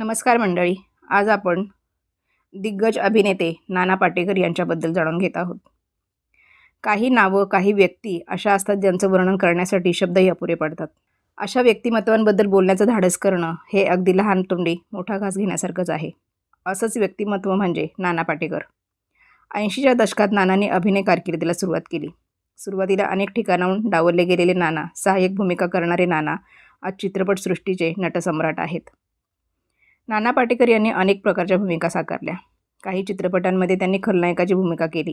नमस्कार मंडळी आज आपण दिग्गज अभिनेते नाना पाटेकर यांच्याबद्दल जाणून घेत आहोत काही नावं काही व्यक्ती अशा असतात ज्यांचं वर्णन करण्यासाठी शब्दही अपुरे पडतात अशा व्यक्तिमत्वांबद्दल बोलण्याचं धाडस करणं हे अगदी लहान तोंडी मोठा घास घेण्यासारखंच आहे असंच व्यक्तिमत्व म्हणजे नाना पाटेकर ऐंशीच्या दशकात नानाने अभिनय कारकिर्दीला सुरुवात केली सुरुवातीला अनेक ठिकाणाहून डावलले गेलेले नाना सहाय्यक भूमिका करणारे नाना आज चित्रपटसृष्टीचे नटसम्राट आहेत नाना पाटेकर यांनी अनेक प्रकारच्या भूमिका साकारल्या काही चित्रपटांमध्ये त्यांनी खलनायकाची भूमिका केली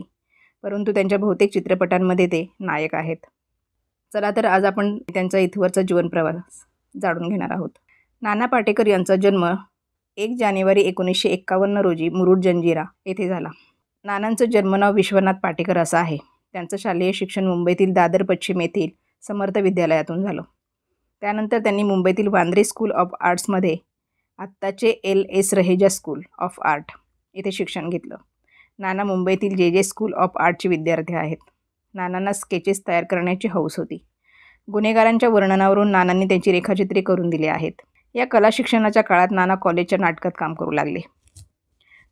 परंतु त्यांच्या बहुतेक चित्रपटांमध्ये ते नायक आहेत चला तर आज आपण त्यांचा इथवरचा जीवन प्रवास जाणून घेणार आहोत नाना पाटेकर यांचा जन्म एक जानेवारी एकोणीसशे एकावन्न रोजी मुरुड जंजिरा येथे झाला नानांचं जन्मनाव विश्वनाथ पाटेकर असं आहे त्यांचं शालेय शिक्षण मुंबईतील दादर पश्चिम येथील समर्थ विद्यालयातून झालं त्यानंतर त्यांनी मुंबईतील वांद्रे स्कूल ऑफ आर्ट्समध्ये आत्ताचे L S Raheja school of art येथे शिक्षण घेतलं नाना मुंबईतील जे जे स्कूल ऑफ आर्टचे विद्यार्थी आहेत नानांना स्केचेस तयार करण्याची हौस होती गुन्हेगारांच्या वर्णनावरून नानांनी त्यांची रेखाचित्रे करून दिली आहेत या कला शिक्षणाच्या काळात नाना कॉलेजच्या नाटकात काम करू लागले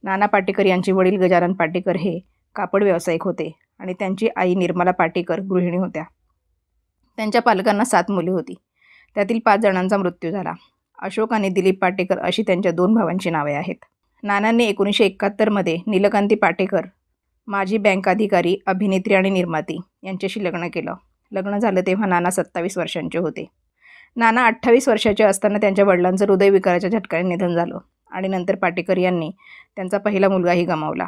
नाना पाटेकर यांचे वडील गजानन पाटेकर हे कापड व्यावसायिक होते आणि त्यांची आई निर्मला पाटेकर गृहिणी होत्या त्यांच्या पालकांना सात मुली होती त्यातील पाच जणांचा मृत्यू झाला अशोक आणि दिलीप पाटेकर अशी त्यांच्या दोन भावांची नावे आहेत नानांनी एकोणीसशे एकाहत्तरमध्ये नीलकांती पाटेकर माजी बँक अधिकारी अभिनेत्री आणि निर्माती यांच्याशी लग्न केलं लग्न झालं तेव्हा नाना सत्तावीस वर्षांचे होते नाना अठ्ठावीस वर्षाचे असताना त्यांच्या वडिलांचं हृदयविकाराच्या झटक्याने निधन झालं आणि नंतर पाटेकर यांनी त्यांचा पहिला मुलगाही गमावला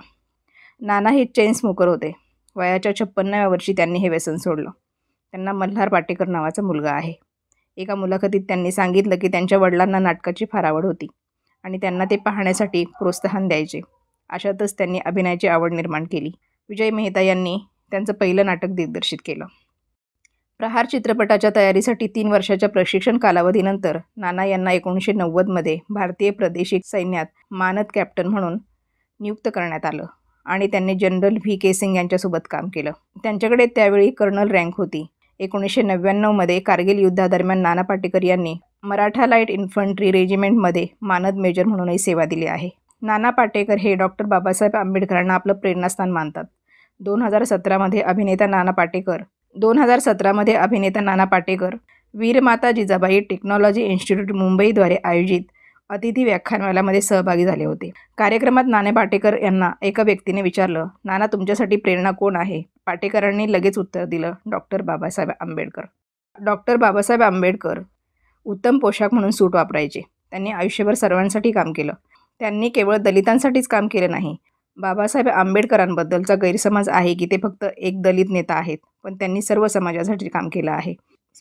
नाना हे चेन स्मोकर होते वयाच्या छप्पन्नाव्या वर्षी त्यांनी हे व्यसन सोडलं त्यांना मल्हार पाटेकर नावाचा मुलगा आहे एका मुलाखतीत त्यांनी सांगितलं की त्यांच्या वडिलांना नाटकाची फार आवड होती आणि त्यांना ते पाहण्यासाठी प्रोत्साहन द्यायचे अशातच त्यांनी अभिनयाची आवड निर्माण केली विजय मेहता यांनी त्यांचं पहिलं नाटक दिग्दर्शित केलं प्रहार चित्रपटाच्या तयारीसाठी तीन वर्षाच्या प्रशिक्षण कालावधीनंतर नाना यांना एकोणीसशे नव्वदमध्ये भारतीय प्रादेशिक सैन्यात मानद कॅप्टन म्हणून नियुक्त करण्यात आलं आणि त्यांनी जनरल व्ही के सिंग यांच्यासोबत काम केलं त्यांच्याकडे त्यावेळी कर्नल रँक होती एकोणीसशे नव्याण्णवमध्ये कारगिल युद्धादरम्यान नाना पाटेकर यांनी मराठा लाईट इन्फंट्री रेजिमेंटमध्ये मानद मेजर म्हणूनही सेवा दिली आहे नाना पाटेकर हे डॉक्टर बाबासाहेब आंबेडकरांना आपलं प्रेरणास्थान मानतात दोन हजार सतरामध्ये अभिनेता नाना पाटेकर दोन हजार सतरामध्ये अभिनेता नाना पाटेकर वीरमाता जिजाबाई टेक्नॉलॉजी इन्स्टिट्यूट मुंबईद्वारे आयोजित अतिथी व्याख्यानवाल्यामध्ये सहभागी झाले होते कार्यक्रमात नाणे पाटेकर यांना एका व्यक्तीने विचारलं नाना तुमच्यासाठी प्रेरणा कोण आहे पाटेकरांनी लगेच उत्तर दिलं डॉक्टर बाबासाहेब आंबेडकर डॉक्टर बाबासाहेब आंबेडकर उत्तम पोशाख म्हणून सूट वापरायचे त्यांनी आयुष्यभर सर्वांसाठी काम केलं त्यांनी केवळ दलितांसाठीच काम केलं नाही बाबासाहेब आंबेडकरांबद्दलचा गैरसमज आहे की ते फक्त एक दलित नेता आहेत पण त्यांनी सर्व समाजासाठी काम केलं आहे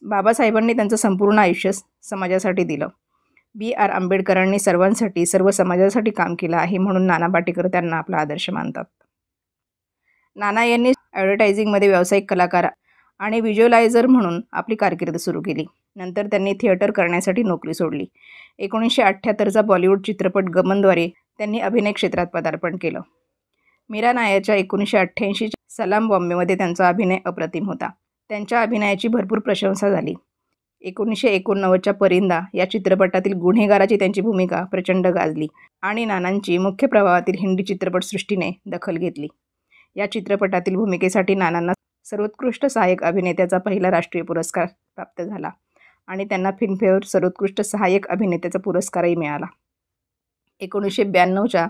बाबासाहेबांनी त्यांचं संपूर्ण आयुष्य समाजासाठी दिलं बी आर आंबेडकरांनी सर्वांसाठी सर्व समाजासाठी काम केलं आहे म्हणून नाना पाटेकर त्यांना आपला आदर्श मानतात नाना यांनी ॲडव्हर्टायझिंगमध्ये व्यावसायिक कलाकार आणि व्हिज्युअलायझर म्हणून आपली कारकीर्द सुरू केली नंतर त्यांनी थिएटर करण्यासाठी नोकरी सोडली एकोणीसशे अठ्ठ्याहत्तरचा बॉलिवूड चित्रपट गमनद्वारे त्यांनी अभिनय क्षेत्रात पदार्पण केलं मीरा नायाच्या एकोणीसशे अठ्ठ्याऐंशीच्या सलाम बॉम्बेमध्ये त्यांचा अभिनय अप्रतिम होता त्यांच्या अभिनयाची भरपूर प्रशंसा झाली एकोणीसशे एकोणनव्वदच्या परिंदा या चित्रपटातील गुन्हेगाराची त्यांची भूमिका प्रचंड गाजली आणि नानांची मुख्य प्रभावातील हिंदी चित्रपटसृष्टीने दखल घेतली या चित्रपटातील भूमिकेसाठी नानांना सर्वोत्कृष्ट सहाय्यक अभिनेत्याचा पहिला राष्ट्रीय पुरस्कार प्राप्त झाला आणि त्यांना फिल्मफेअर सर्वोत्कृष्ट सहाय्यक अभिनेत्याचा पुरस्कारही मिळाला एकोणीसशे ब्याण्णवच्या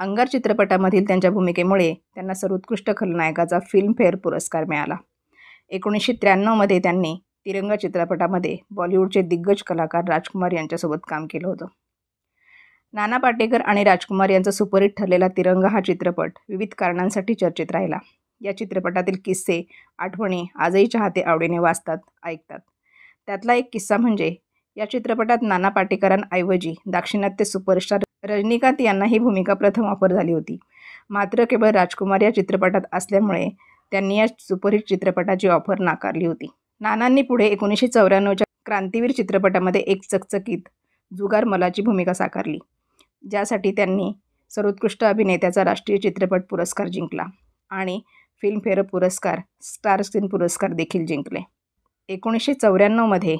अंगार चित्रपटामधील त्यांच्या भूमिकेमुळे त्यांना सर्वोत्कृष्ट खलनायकाचा फिल्मफेअर पुरस्कार मिळाला एकोणीसशे त्र्याण्णवमध्ये त्यांनी तिरंगा चित्रपटामध्ये बॉलिवूडचे दिग्गज कलाकार राजकुमार यांच्यासोबत काम केलं होतं नाना पाटेकर आणि राजकुमार यांचा सुपरहिट ठरलेला तिरंगा हा चित्रपट विविध कारणांसाठी चर्चेत राहिला या चित्रपटातील किस्से आठवणी आजही चाहते आवडीने वाचतात ऐकतात त्यातला एक किस्सा म्हणजे या चित्रपटात नाना पाटेकरांऐवजी दाक्षिणात्य सुपरस्टार रजनीकांत यांना ही भूमिका प्रथम ऑफर झाली होती मात्र केवळ राजकुमार या चित्रपटात असल्यामुळे त्यांनी या सुपरहिट चित्रपटाची ऑफर नाकारली होती नानांनी पुढे एकोणीसशे चौऱ्याण्णवच्या क्रांतीवीर चित्रपटामध्ये एक चकचकीत जुगार मलाची भूमिका साकारली ज्यासाठी त्यांनी सर्वोत्कृष्ट अभिनेत्याचा राष्ट्रीय चित्रपट पुरस्कार जिंकला आणि फिल्मफेअर पुरस्कार स्टार स्क्रीन पुरस्कार देखील जिंकले एकोणीसशे चौऱ्याण्णवमध्ये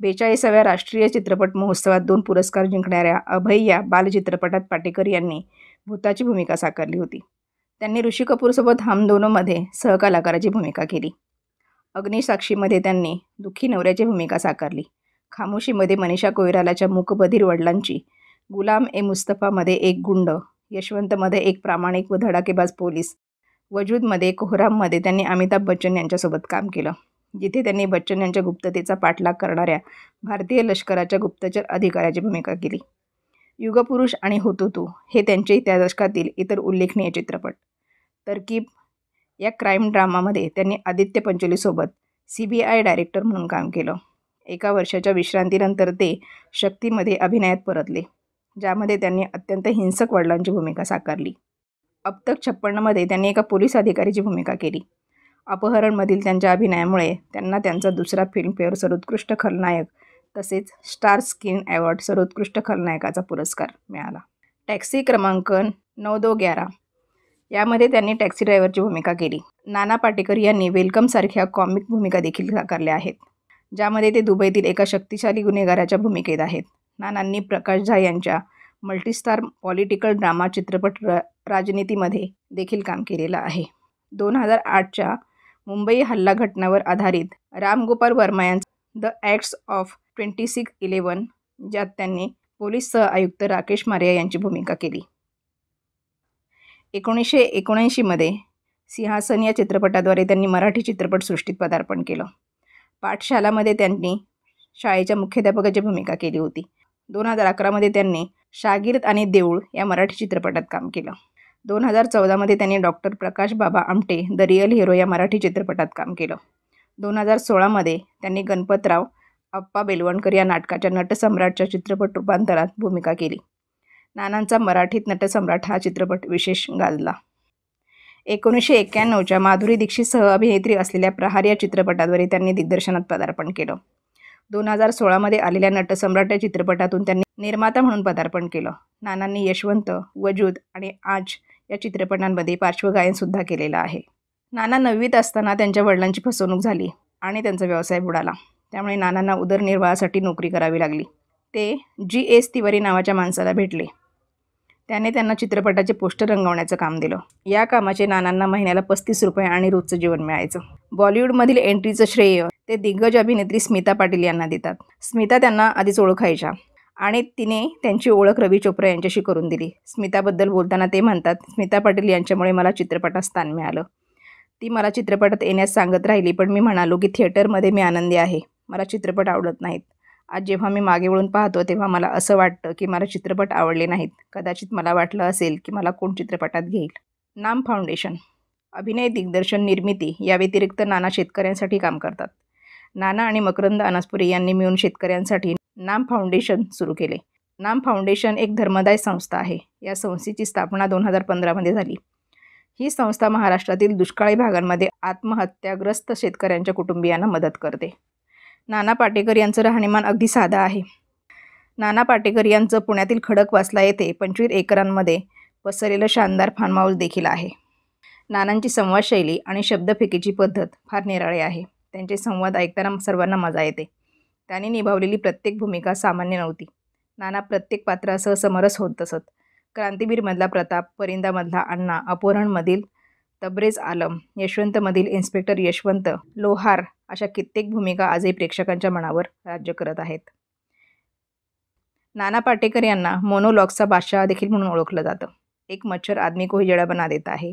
बेचाळीसाव्या राष्ट्रीय चित्रपट महोत्सवात दोन पुरस्कार जिंकणाऱ्या अभय या बालचित्रपटात पाटेकर यांनी भूताची भूमिका साकारली होती त्यांनी ऋषी कपूरसोबत हम दोनोमध्ये सहकलाकाराची भूमिका केली अग्निसाक्षीमध्ये त्यांनी दुःखी नवऱ्याची भूमिका साकारली खामोशीमध्ये मनीषा कोयरालाच्या मुकबधीर वडिलांची गुलाम ए मुस्तफामध्ये एक गुंड यशवंतमध्ये एक प्रामाणिक व धडाकेबाज पोलीस वजूदमध्ये कोहराममध्ये त्यांनी अमिताभ बच्चन यांच्यासोबत काम केलं जिथे त्यांनी बच्चन यांच्या गुप्ततेचा पाठलाग करणाऱ्या भारतीय लष्कराच्या गुप्तचर अधिकाऱ्याची भूमिका केली युगपुरुष आणि होतुतू हे त्यांचे त्या दशकातील इतर उल्लेखनीय चित्रपट तरकीब या क्राईम ड्रामामध्ये त्यांनी आदित्य पंचोलीसोबत सी बी आय डायरेक्टर म्हणून काम केलं एका वर्षाच्या विश्रांतीनंतर ते शक्तीमध्ये अभिनयात परतले ज्यामध्ये त्यांनी अत्यंत हिंसक वडिलांची भूमिका साकारली अब तक छप्पन्नमध्ये त्यांनी एका पोलीस अधिकारीची भूमिका केली अपहरणमधील त्यांच्या अभिनयामुळे त्यांना त्यांचा दुसरा फिल्मफेअर सर्वोत्कृष्ट खलनायक तसेच स्टार स्किन अवॉर्ड सर्वोत्कृष्ट खलनायकाचा पुरस्कार मिळाला टॅक्सी क्रमांकन नऊ दो ग्यारा यामध्ये त्यांनी टॅक्सी ड्रायव्हरची भूमिका केली नाना पाटेकर यांनी वेलकमसारख्या कॉमिक भूमिका देखील साकारल्या आहेत ज्यामध्ये ते दुबईतील एका शक्तिशाली गुन्हेगाराच्या भूमिकेत आहेत नानांनी प्रकाश झा यांच्या मल्टीस्टार पॉलिटिकल ड्रामा चित्रपट र राजनीतीमध्ये देखील काम केलेलं आहे दोन हजार आठच्या मुंबई हल्ला घटनावर आधारित रामगोपाल वर्मा यांचा the acts of twenty six eleven ज्यात त्यांनी पोलीस आयुक्त राकेश मारिया यांची भूमिका केली एकोणीसशे एकोणऐंशीमध्ये सिंहासन या चित्रपटाद्वारे त्यांनी मराठी चित्रपटसृष्टीत पदार्पण केलं पाठशालामध्ये त्यांनी शाळेच्या मुख्याध्यापकाची भूमिका केली होती दोन हजार अकरामध्ये त्यांनी शागिर्द आणि देऊळ या मराठी चित्रपटात काम केलं दोन हजार चौदामध्ये त्यांनी डॉक्टर प्रकाश बाबा आमटे द रिअल हिरो या मराठी चित्रपटात काम केलं दोन हजार सोळामध्ये त्यांनी गणपतराव अप्पा बेलवणकर या नाटकाच्या नटसम्राटच्या चित्रपट रूपांतरात भूमिका केली नानांचा मराठीत नटसम्राट हा चित्रपट विशेष गाजला एकोणीसशे एक्क्याण्णवच्या माधुरी दीक्षित सह अभिनेत्री असलेल्या प्रहार या चित्रपटाद्वारे त्यांनी दिग्दर्शनात पदार्पण केलं दोन हजार सोळामध्ये आलेल्या नटसम्राट या चित्रपटातून त्यांनी निर्माता म्हणून पदार्पण केलं नानांनी यशवंत वजूद आणि आज या चित्रपटांमध्ये पार्श्वगायनसुद्धा केलेलं आहे नाना नववीत असताना त्यांच्या वडिलांची फसवणूक झाली आणि त्यांचा व्यवसाय बुडाला त्यामुळे नानांना उदरनिर्वाहासाठी नोकरी करावी लागली ते जी एस तिवारी नावाच्या माणसाला भेटले त्याने त्यांना चित्रपटाचे पोस्टर रंगवण्याचं काम दिलं या कामाचे नानांना महिन्याला पस्तीस रुपये आणि रोजचं जीवन मिळायचं बॉलिवूडमधील एंट्रीचं श्रेय ते दिग्गज अभिनेत्री स्मिता पाटील यांना देतात स्मिता त्यांना आधीच ओळखायच्या आणि तिने त्यांची ओळख रवी चोप्रा यांच्याशी करून दिली स्मिताबद्दल बोलताना ते म्हणतात स्मिता पाटील यांच्यामुळे मला चित्रपटात स्थान मिळालं ती मला चित्रपटात येण्यास सांगत राहिली पण मी म्हणालो की थिएटरमध्ये मी आनंदी आहे मला चित्रपट आवडत नाहीत आज जेव्हा मी मागे वळून पाहतो तेव्हा मला असं वाटतं की मला चित्रपट आवडले नाहीत कदाचित मला वाटलं असेल की मला कोण चित्रपटात घेईल नाम फाउंडेशन अभिनय दिग्दर्शन निर्मिती या व्यतिरिक्त नाना शेतकऱ्यांसाठी काम करतात नाना आणि मकरंद अनासपुरे यांनी मिळून शेतकऱ्यांसाठी नाम फाउंडेशन सुरू केले नाम फाउंडेशन एक धर्मदाय संस्था आहे या संस्थेची स्थापना दोन हजार पंधरामध्ये झाली ही संस्था महाराष्ट्रातील दुष्काळी भागांमध्ये आत्महत्याग्रस्त शेतकऱ्यांच्या कुटुंबियांना मदत करते नाना पाटेकर यांचं राहणीमान अगदी साधा आहे नाना पाटेकर यांचं पुण्यातील खडकवासला येथे पंचवीस एकरांमध्ये पसरलेलं शानदार फार्महाऊस देखील आहे नानांची संवादशैली आणि शब्दफेकीची पद्धत फार निराळे आहे त्यांचे संवाद ऐकताना सर्वांना मजा येते त्यांनी निभावलेली प्रत्येक भूमिका सामान्य नव्हती नाना प्रत्येक पात्रासह समरस होत असत क्रांतीवीरमधला प्रताप परिंदामधला अण्णा अपोरणमधील तब्रेज आलम यशवंतमधील इन्स्पेक्टर यशवंत लोहार अशा कित्येक भूमिका आजही प्रेक्षकांच्या मनावर राज्य करत आहेत नाना पाटेकर यांना मोनोलॉगचा बादशाह देखील म्हणून ओळखलं जातं एक मच्छर आदमी को जड़ा बना देत आहे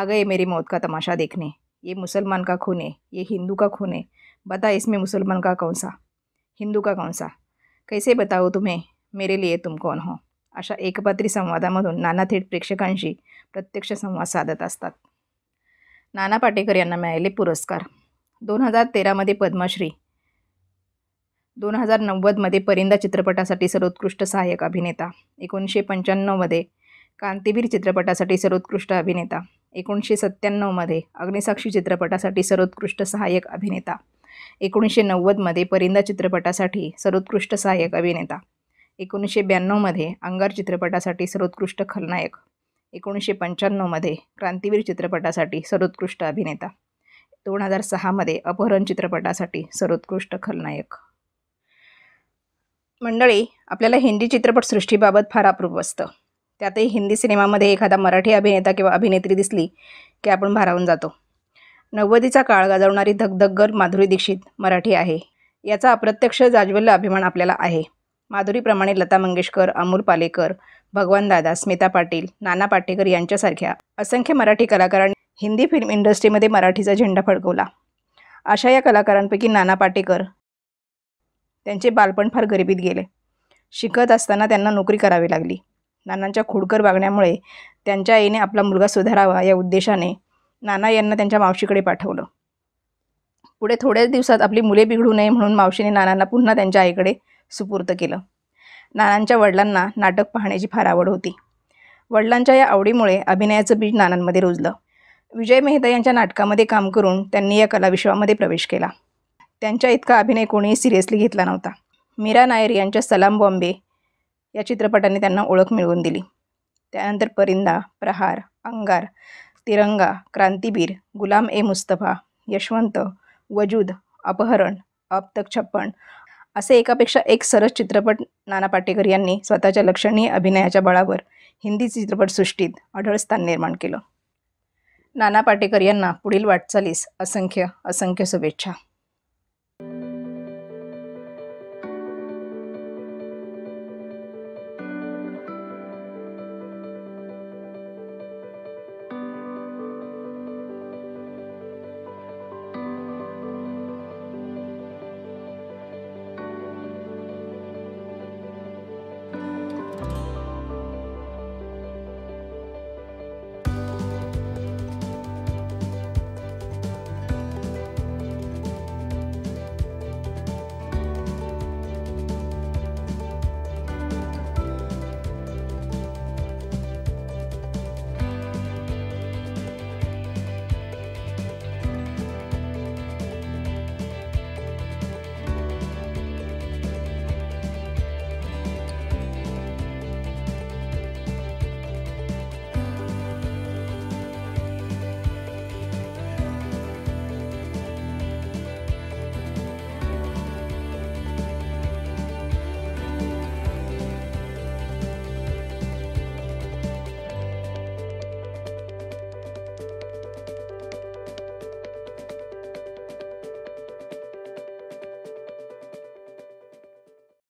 आग गए मेरी मौत का तमाशा देखणे ये मुसलमान का खून ये हिंदू का खून आहे बता इसमें मुसलमान का कौन सा हिंदू का कौन सा कैसे बताओ तुम्हें मेरे लिए तुम कौन हो अशा एकपात्री संवादामधून नाना थेट प्रेक्षकांशी प्रत्यक्ष संवाद साधत असतात नाना पाटेकर यांना मिळाले पुरस्कार दोन हजार तेरामध्ये पद्मश्री दोन हजार नव्वदमध्ये परिंदा चित्रपटासाठी सर्वोत्कृष्ट सहाय्यक अभिनेता एकोणीसशे पंच्याण्णवमध्ये कांतीवीर चित्रपटासाठी सर्वोत्कृष्ट अभिनेता एकोणीसशे सत्त्याण्णवमध्ये अग्निसाक्षी चित्रपटासाठी सर्वोत्कृष्ट सहाय्यक अभिनेता एकोणीसशे नव्वदमध्ये परिंदा चित्रपटासाठी सर्वोत्कृष्ट सहाय्यक अभिनेता एकोणीसशे ब्याण्णवमध्ये अंगार चित्रपटासाठी सर्वोत्कृष्ट खलनायक एकोणीसशे पंच्याण्णवमध्ये क्रांतीवीर चित्रपटासाठी सर्वोत्कृष्ट अभिनेता दोन हजार सहामध्ये अपहरण चित्रपटासाठी सर्वोत्कृष्ट खलनायक मंडळी आपल्याला हिंदी चित्रपटसृष्टीबाबत फार अप्रूप असतं त्यातही हिंदी सिनेमामध्ये एखादा मराठी अभिनेता किंवा अभिनेत्री दिसली की आपण भारावून जातो नव्वदीचा काळ गाजवणारी धगधगर माधुरी दीक्षित मराठी आहे याचा अप्रत्यक्ष जाज्वल्य अभिमान आपल्याला आहे माधुरीप्रमाणे लता मंगेशकर अमोल पालेकर भगवान दादा स्मिता पाटील नाना पाटेकर यांच्यासारख्या असंख्य मराठी कलाकारांनी हिंदी फिल्म इंडस्ट्रीमध्ये मराठीचा झेंडा फडकवला अशा या कलाकारांपैकी नाना पाटेकर त्यांचे बालपण फार गरिबीत गेले शिकत असताना त्यांना नोकरी करावी लागली नानांच्या खुडकर वागण्यामुळे त्यांच्या आईने आपला मुलगा सुधारावा या उद्देशाने नाना यांना त्यांच्या मावशीकडे पाठवलं पुढे थोड्याच दिवसात आपली मुले बिघडू नये म्हणून मावशीने नानांना पुन्हा त्यांच्या आईकडे सुपूर्त केलं नानांच्या वडिलांना नाटक पाहण्याची फार आवड होती वडिलांच्या या आवडीमुळे अभिनयाचं बीज नानांमध्ये रुजलं विजय मेहता यांच्या नाटकामध्ये काम करून त्यांनी या कलाविश्वामध्ये प्रवेश केला त्यांच्या इतका अभिनय कोणीही सिरियसली घेतला नव्हता मीरा नायर यांच्या सलाम बॉम्बे या चित्रपटाने त्यांना ओळख मिळवून दिली त्यानंतर परिंदा प्रहार अंगार तिरंगा क्रांतीबीर गुलाम ए मुस्तफा यशवंत वजूद अपहरण अब तक छप्पन असे एकापेक्षा एक सरस चित्रपट नाना पाटेकर यांनी स्वतःच्या लक्षणीय अभिनयाच्या बळावर हिंदी चित्रपटसृष्टीत अढळ स्थान निर्माण केलं नाना पाटेकर यांना पुढील वाटचालीस असंख्य असंख्य शुभेच्छा